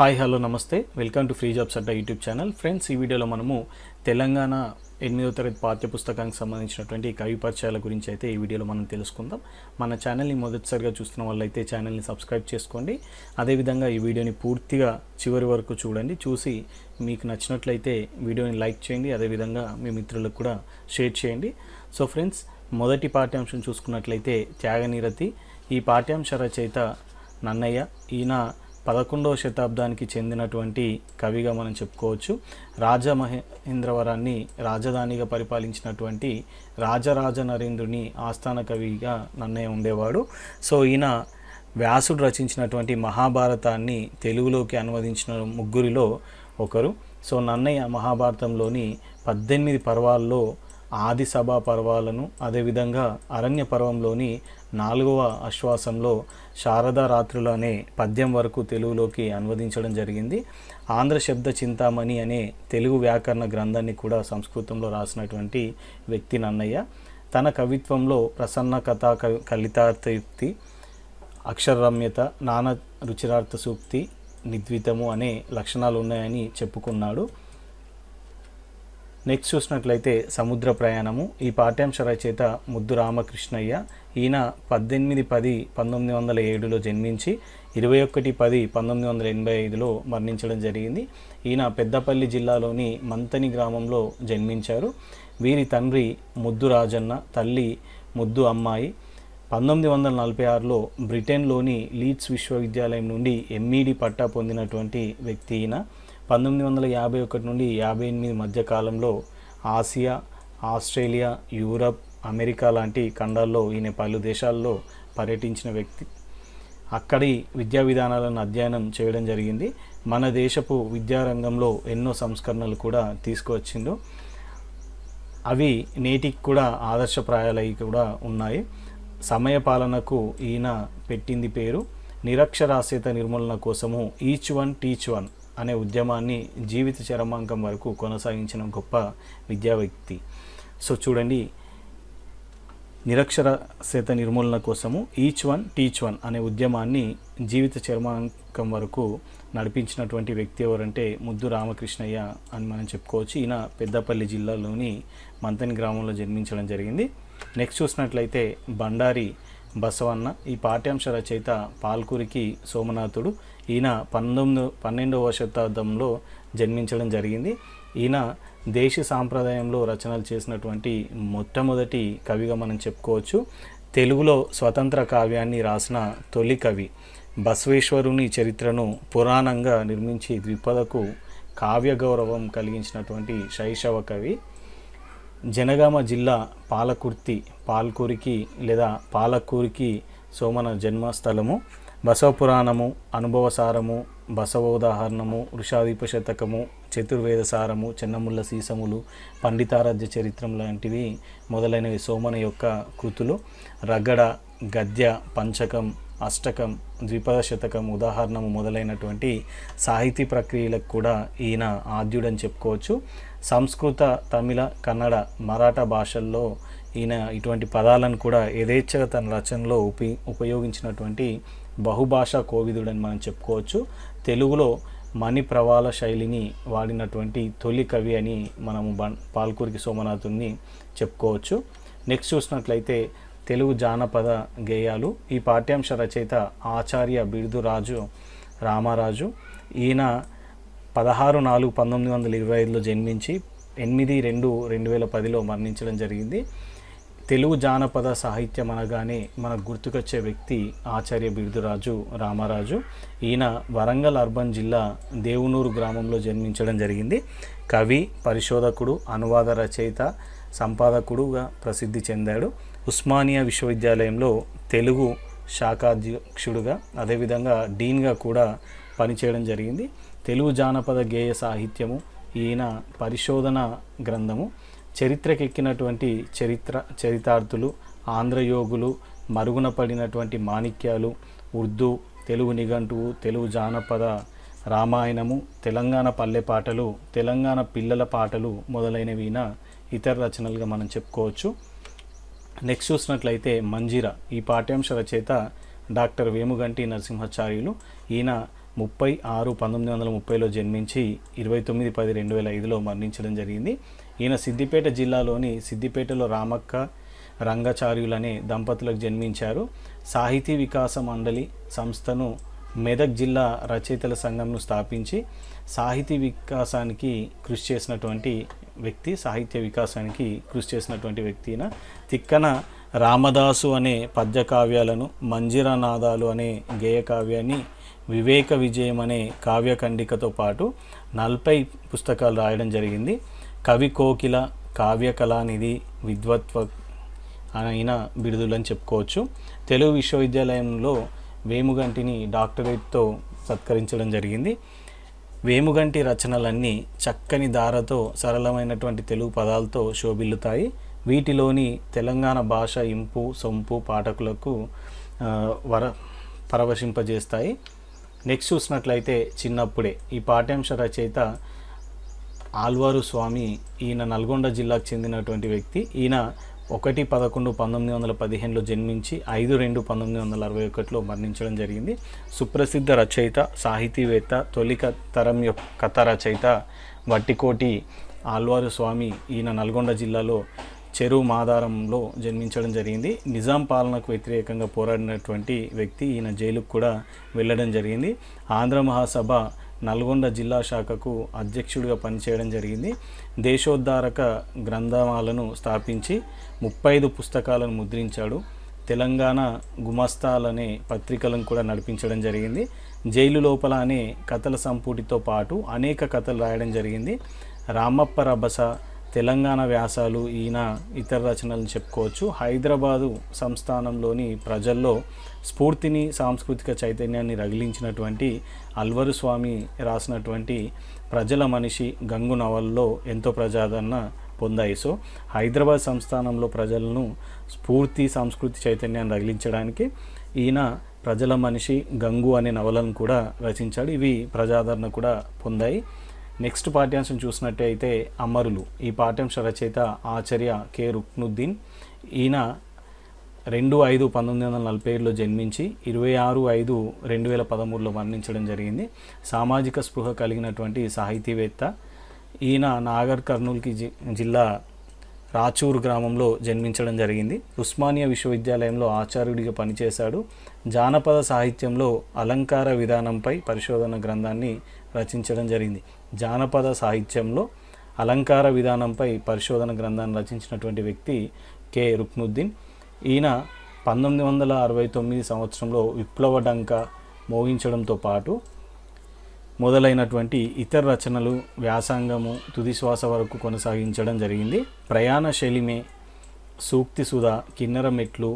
hi hello namaste welcome to free jobs అడ్డా YouTube channel friends ఈ వీడియోలో మనము తెలంగాణ ఎనిమిదో తరగతి పాఠ్య పుస్తకానికి సంబంధించినటువంటి కవి పరిచయాల గురించి అయితే ఈ వీడియోలో మనం తెలుసుకుందాం మన ఛానల్ని మొదటిసారిగా చూస్తున్న వాళ్ళైతే ఛానల్ని సబ్స్క్రైబ్ చేసుకోండి అదేవిధంగా ఈ వీడియోని పూర్తిగా చివరి వరకు చూడండి చూసి మీకు నచ్చినట్లయితే వీడియోని లైక్ చేయండి అదేవిధంగా మీ మిత్రులకు కూడా షేర్ చేయండి సో ఫ్రెండ్స్ మొదటి పాఠ్యాంశం చూసుకున్నట్లయితే త్యాగనీరతి ఈ పాఠ్యాంశ రచయిత నన్నయ్య ఈయన పదకొండవ శతాబ్దానికి చెందినటువంటి కవిగా మనం చెప్పుకోవచ్చు రాజమహేంద్రవరాన్ని రాజధానిగా పరిపాలించినటువంటి రాజరాజ నరేంద్రుని ఆస్థాన కవిగా నన్నయ్య ఉండేవాడు సో ఈయన వ్యాసుడు రచించినటువంటి మహాభారతాన్ని తెలుగులోకి అనువదించిన ముగ్గురిలో ఒకరు సో నన్నయ్య మహాభారతంలోని పద్దెనిమిది పర్వాల్లో ఆది సభా పర్వాలను అదేవిధంగా అరణ్య పర్వంలోని నాలుగవ అశ్వాసంలో శారదా రాత్రులు అనే పద్యం వరకు తెలుగులోకి అనువదించడం జరిగింది ఆంధ్ర శబ్ద చింతామణి అనే తెలుగు వ్యాకరణ గ్రంథాన్ని కూడా సంస్కృతంలో రాసినటువంటి వ్యక్తి నన్నయ్య తన కవిత్వంలో ప్రసన్న కథా కవి కలితార్థయుక్తి అక్షరరమ్యత నాన రుచిరార్థ సూక్తి నిద్వితము అనే లక్షణాలు ఉన్నాయని చెప్పుకున్నాడు నెక్స్ట్ చూసినట్లయితే సముద్ర ప్రయాణము ఈ పాఠ్యాంశ రచయిత ముద్దు రామకృష్ణయ్య ఈయన పద్దెనిమిది పది పంతొమ్మిది వందల ఏడులో జన్మించి ఇరవై ఒకటి పది పంతొమ్మిది వందల ఎనభై ఐదులో మరణించడం జరిగింది ఈయన పెద్దపల్లి జిల్లాలోని మంతని గ్రామంలో జన్మించారు వీరి తండ్రి ముద్దు రాజన్న తల్లి ముద్దు అమ్మాయి పంతొమ్మిది వందల నలభై ఆరులో బ్రిటన్లోని లీడ్స్ విశ్వవిద్యాలయం నుండి ఎంఈడి పట్టా పొందినటువంటి వ్యక్తి ఈయన పంతొమ్మిది వందల యాభై ఒకటి నుండి యాభై ఎనిమిది మధ్య కాలంలో ఆసియా ఆస్ట్రేలియా యూరప్ అమెరికా లాంటి ఖండాల్లో ఈయన పలు దేశాల్లో పర్యటించిన వ్యక్తి అక్కడి విద్యా విధానాలను అధ్యయనం చేయడం జరిగింది మన దేశపు విద్యారంగంలో ఎన్నో సంస్కరణలు కూడా తీసుకువచ్చిండు అవి నేటికి కూడా ఆదర్శప్రాయాలయ్యి కూడా ఉన్నాయి సమయ పాలనకు ఈయన పెట్టింది పేరు నిరక్షరాస్యత నిర్మూలన కోసము ఈచ్ వన్ టీచ్ వన్ అనే ఉద్యమాన్ని జీవిత చరమాంకం వరకు కొనసాగించిన గొప్ప విద్యా వ్యక్తి సో చూడండి నిరక్షరస్యత నిర్మూలన కోసము ఈచ్ వన్ టీచ్ వన్ అనే ఉద్యమాన్ని జీవిత చర్మాంకం వరకు నడిపించినటువంటి వ్యక్తి ఎవరంటే ముద్దు రామకృష్ణయ్య అని మనం చెప్పుకోవచ్చు ఈయన పెద్దపల్లి జిల్లాలోని మంతని గ్రామంలో జన్మించడం జరిగింది నెక్స్ట్ చూసినట్లయితే బండారి బసవన్న ఈ పాఠ్యాంశ రచయిత పాల్కూరికి సోమనాథుడు ఈయన పంతొమ్మిది పన్నెండవ శతాబ్దంలో జన్మించడం జరిగింది ఈయన దేశ సాంప్రదాయంలో రచనలు చేసినటువంటి మొట్టమొదటి కవిగా మనం చెప్పుకోవచ్చు తెలుగులో స్వతంత్ర కావ్యాన్ని రాసిన తొలి కవి బసవేశ్వరుని చరిత్రను పురాణంగా నిర్మించి ద్విపదకు కావ్య గౌరవం కలిగించినటువంటి శైశవ కవి జనగామ జిల్లా పాలకుర్తి పాల్కూరికి లేదా పాలకూరికి సోమన జన్మస్థలము బసవపురాణము అనుభవసారము బసవోదాహరణము వృషాదీప శతకము సారము చిన్నముళ్ళ సీసములు పండితారాధ్య చరిత్రం లాంటివి మొదలైనవి సోమన యొక్క కృతులు రగడ గద్య పంచకం అష్టకం ద్విపద శతకం ఉదాహరణము మొదలైనటువంటి సాహితీ ప్రక్రియలకు కూడా ఈయన ఆద్యుడని చెప్పుకోవచ్చు సంస్కృత తమిళ కన్నడ మరాఠా భాషల్లో ఈయన ఇటువంటి పదాలను కూడా యథేచ్ఛగా తన రచనలో ఉపయోగించినటువంటి బహుభాషా కోవిదుడని మనం చెప్పుకోవచ్చు తెలుగులో మణిప్రవాల శైలిని వాడినటువంటి తొలి కవి అని మనము పాల్కూరికి సోమనాథుని చెప్పుకోవచ్చు నెక్స్ట్ చూసినట్లయితే తెలుగు జానపద గేయాలు ఈ పాఠ్యాంశ రచయిత ఆచార్య బిరుదురాజు రామారాజు ఈయన పదహారు నాలుగు పంతొమ్మిది వందల ఇరవై ఐదులో జన్మించి ఎనిమిది రెండు రెండు వేల పదిలో మరణించడం జరిగింది తెలుగు జానపద సాహిత్యం అనగానే మనకు గుర్తుకొచ్చే వ్యక్తి ఆచార్య బిరుదురాజు రామారాజు ఈయన వరంగల్ అర్బన్ జిల్లా దేవునూరు గ్రామంలో జన్మించడం జరిగింది కవి పరిశోధకుడు అనువాద రచయిత సంపాదకుడుగా ప్రసిద్ధి చెందాడు ఉస్మానియా విశ్వవిద్యాలయంలో తెలుగు శాఖాధ్యక్షుడుగా అదేవిధంగా డీన్గా కూడా పనిచేయడం జరిగింది తెలుగు జానపద గేయ సాహిత్యము ఈయన పరిశోధన గ్రంథము చరిత్రకెక్కినటువంటి చరిత్ర చరితార్థులు ఆంధ్రయోగులు మరుగున పడినటువంటి మాణిక్యాలు ఉర్దూ తెలుగు నిఘంటువు తెలుగు జానపద రామాయణము తెలంగాణ పల్లె పాటలు తెలంగాణ పిల్లల పాటలు మొదలైనవిన ఇతర రచనలుగా మనం చెప్పుకోవచ్చు నెక్స్ట్ చూసినట్లయితే మంజీరా ఈ పాఠ్యాంశ రచయిత డాక్టర్ వేముగంటి నరసింహాచార్యులు ఈయన ముప్పై ఆరు పంతొమ్మిది వందల ముప్పైలో జన్మించి ఇరవై తొమ్మిది పది రెండు వేల ఐదులో మరణించడం జరిగింది ఈయన సిద్దిపేట జిల్లాలోని సిద్దిపేటలో రామక్క రంగాచార్యులనే దంపతులకు జన్మించారు సాహితీ వికాస మండలి సంస్థను మెదక్ జిల్లా రచయితల సంఘంను స్థాపించి సాహితీ వికాసానికి కృషి చేసినటువంటి వ్యక్తి సాహిత్య వికాసానికి కృషి చేసినటువంటి వ్యక్తి తిక్కన రామదాసు అనే పద్యకావ్యాలను కావ్యాలను మంజిరానాదాలు అనే గేయకావ్యాన్ని వివేక విజయం అనే కావ్యఖండికతో పాటు నలభై పుస్తకాలు రాయడం జరిగింది కవి కోకిల కావ్యకళానిధి విద్వత్వ అయిన బిరుదులని చెప్పుకోవచ్చు తెలుగు విశ్వవిద్యాలయంలో వేముగంటిని డాక్టరేట్తో సత్కరించడం జరిగింది వేముగంటి రచనలన్నీ చక్కని ధారతో సరళమైనటువంటి తెలుగు పదాలతో శోభిల్లుతాయి వీటిలోని తెలంగాణ భాష ఇంపు సొంపు పాఠకులకు వర పరవశింపజేస్తాయి నెక్స్ట్ చూసినట్లయితే చిన్నప్పుడే ఈ పాఠ్యాంశ రచయిత ఆల్వారు స్వామి ఈయన నల్గొండ జిల్లాకు చెందినటువంటి వ్యక్తి ఈయన ఒకటి పదకొండు పంతొమ్మిది వందల పదిహేనులో జన్మించి ఐదు రెండు పంతొమ్మిది వందల అరవై ఒకటిలో మరణించడం జరిగింది సుప్రసిద్ధ రచయిత సాహితీవేత్త తొలి తరం యొక్క కథ రచయిత వట్టికోటి ఆల్వారు స్వామి ఈయన నల్గొండ జిల్లాలో చెరువు మాదారంలో జన్మించడం జరిగింది నిజాం పాలనకు వ్యతిరేకంగా పోరాడినటువంటి వ్యక్తి ఈయన జైలుకు కూడా వెళ్ళడం జరిగింది ఆంధ్ర మహాసభ నల్గొండ జిల్లా శాఖకు అధ్యక్షుడిగా పనిచేయడం జరిగింది దేశోద్ధారక గ్రంథమాలను స్థాపించి ముప్పై ఐదు పుస్తకాలను ముద్రించాడు తెలంగాణ గుమస్తాలనే పత్రికలను కూడా నడిపించడం జరిగింది జైలు లోపల అనే కథల సంపుటితో పాటు అనేక కథలు రాయడం జరిగింది రామప్ప రభస తెలంగాణ వ్యాసాలు ఈయన ఇతర రచనలను చెప్పుకోవచ్చు హైదరాబాదు సంస్థానంలోని ప్రజల్లో స్ఫూర్తిని సాంస్కృతిక చైతన్యాన్ని రగిలించినటువంటి అల్వరు స్వామి రాసినటువంటి ప్రజల మనిషి గంగు నవల్లో ఎంతో ప్రజాదరణ పొందాయి సో హైదరాబాద్ సంస్థానంలో ప్రజలను స్ఫూర్తి సాంస్కృతి చైతన్యాన్ని రగిలించడానికి ఈయన ప్రజల మనిషి గంగు అనే నవలను కూడా రచించాడు ఇవి ప్రజాదరణ కూడా పొందాయి నెక్స్ట్ పాఠ్యాంశం చూసినట్టయితే అమరులు ఈ పాఠ్యాంశ రచయిత ఆచార్య కె రుక్నుద్దీన్ ఈయన రెండు ఐదు పంతొమ్మిది వందల నలభై ఏడులో జన్మించి ఇరవై ఆరు ఐదు రెండు వేల పదమూడులో మరణించడం జరిగింది సామాజిక స్పృహ కలిగినటువంటి సాహితీవేత్త ఈయన నాగర్ కర్నూల్కి జిల్లా రాచూర్ గ్రామంలో జన్మించడం జరిగింది ఉస్మానియా విశ్వవిద్యాలయంలో ఆచార్యుడిగా పనిచేశాడు జానపద సాహిత్యంలో అలంకార విధానంపై పరిశోధన గ్రంథాన్ని రచించడం జరిగింది జానపద సాహిత్యంలో అలంకార విధానంపై పరిశోధన గ్రంథాన్ని రచించినటువంటి వ్యక్తి కె రుక్నుద్దీన్ ఈయన పంతొమ్మిది వందల అరవై తొమ్మిది సంవత్సరంలో విప్లవ డంక మోగించడంతో పాటు మొదలైనటువంటి ఇతర రచనలు వ్యాసంగము తుదిశ్వాస వరకు కొనసాగించడం జరిగింది ప్రయాణ శైలిమే సూక్తి సుధ కిన్నెర మెట్లు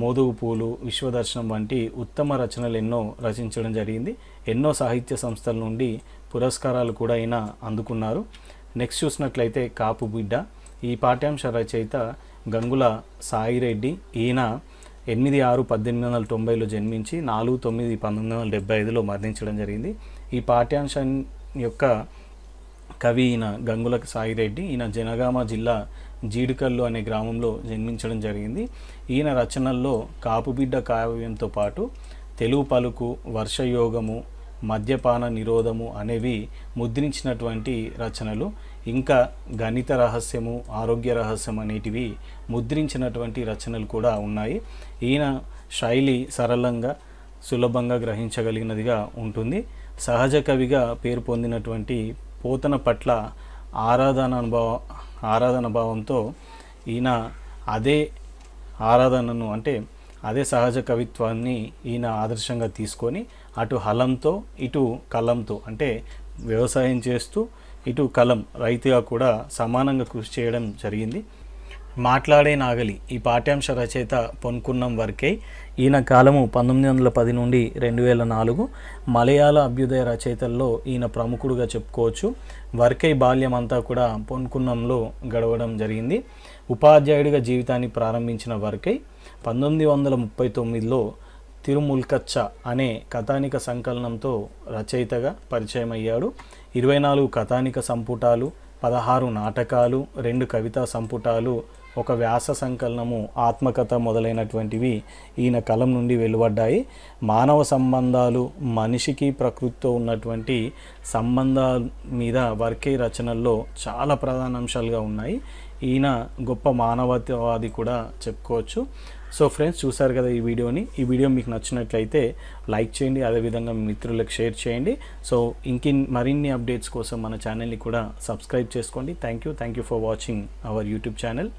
మోదుగు పూలు విశ్వదర్శనం వంటి ఉత్తమ రచనలు ఎన్నో రచించడం జరిగింది ఎన్నో సాహిత్య సంస్థల నుండి పురస్కారాలు కూడా ఆయన అందుకున్నారు నెక్స్ట్ చూసినట్లయితే కాపు బిడ్డ ఈ పాఠ్యాంశ రచయిత గంగుల సాయిరెడ్డి ఈయన ఎనిమిది ఆరు పద్దెనిమిది వందల తొంభైలో జన్మించి నాలుగు తొమ్మిది పంతొమ్మిది వందల డెబ్బై ఐదులో మరణించడం జరిగింది ఈ పాఠ్యాంశం యొక్క కవి ఈయన గంగుల సాయిరెడ్డి ఈయన జనగామ జిల్లా జీడికల్లు అనే గ్రామంలో జన్మించడం జరిగింది ఈయన రచనల్లో కాపుబిడ్డ కావ్యంతో పాటు తెలుగు పలుకు వర్షయోగము మద్యపాన నిరోధము అనేవి ముద్రించినటువంటి రచనలు ఇంకా గణిత రహస్యము ఆరోగ్య రహస్యం అనేటివి ముద్రించినటువంటి రచనలు కూడా ఉన్నాయి ఈయన శైలి సరళంగా సులభంగా గ్రహించగలిగినదిగా ఉంటుంది సహజ కవిగా పేరు పొందినటువంటి పోతన పట్ల ఆరాధన అనుభవ ఆరాధన భావంతో ఈయన అదే ఆరాధనను అంటే అదే సహజ కవిత్వాన్ని ఈయన ఆదర్శంగా తీసుకొని అటు హలంతో ఇటు కలంతో అంటే వ్యవసాయం చేస్తూ ఇటు కలం రైతుగా కూడా సమానంగా కృషి చేయడం జరిగింది మాట్లాడే నాగలి ఈ పాఠ్యాంశ రచయిత పొన్కున్నం వర్కే ఈయన కాలము పంతొమ్మిది వందల పది నుండి రెండు వేల నాలుగు మలయాళ అభ్యుదయ రచయితల్లో ఈయన ప్రముఖుడుగా చెప్పుకోవచ్చు వర్కే బాల్యం అంతా కూడా పొన్కున్నంలో గడవడం జరిగింది ఉపాధ్యాయుడిగా జీవితాన్ని ప్రారంభించిన వర్కే పంతొమ్మిది వందల ముప్పై తొమ్మిదిలో తిరుముల్కచ్చ అనే కథానిక సంకలనంతో రచయితగా పరిచయం అయ్యాడు ఇరవై నాలుగు కథానిక సంపుటాలు పదహారు నాటకాలు రెండు కవితా సంపుటాలు ఒక వ్యాస సంకలనము ఆత్మకథ మొదలైనటువంటివి ఈయన కలం నుండి వెలువడ్డాయి మానవ సంబంధాలు మనిషికి ప్రకృతితో ఉన్నటువంటి సంబంధాల మీద వర్కే రచనల్లో చాలా ప్రధాన అంశాలుగా ఉన్నాయి ఈయన గొప్ప మానవతావాది కూడా చెప్పుకోవచ్చు సో ఫ్రెండ్స్ చూసారు కదా ఈ వీడియోని ఈ వీడియో మీకు నచ్చినట్లయితే లైక్ చేయండి అదేవిధంగా మీ మిత్రులకు షేర్ చేయండి సో ఇంకిన్ మరిన్ని అప్డేట్స్ కోసం మన ఛానల్ని కూడా సబ్స్క్రైబ్ చేసుకోండి thank you thank you for watching our YouTube channel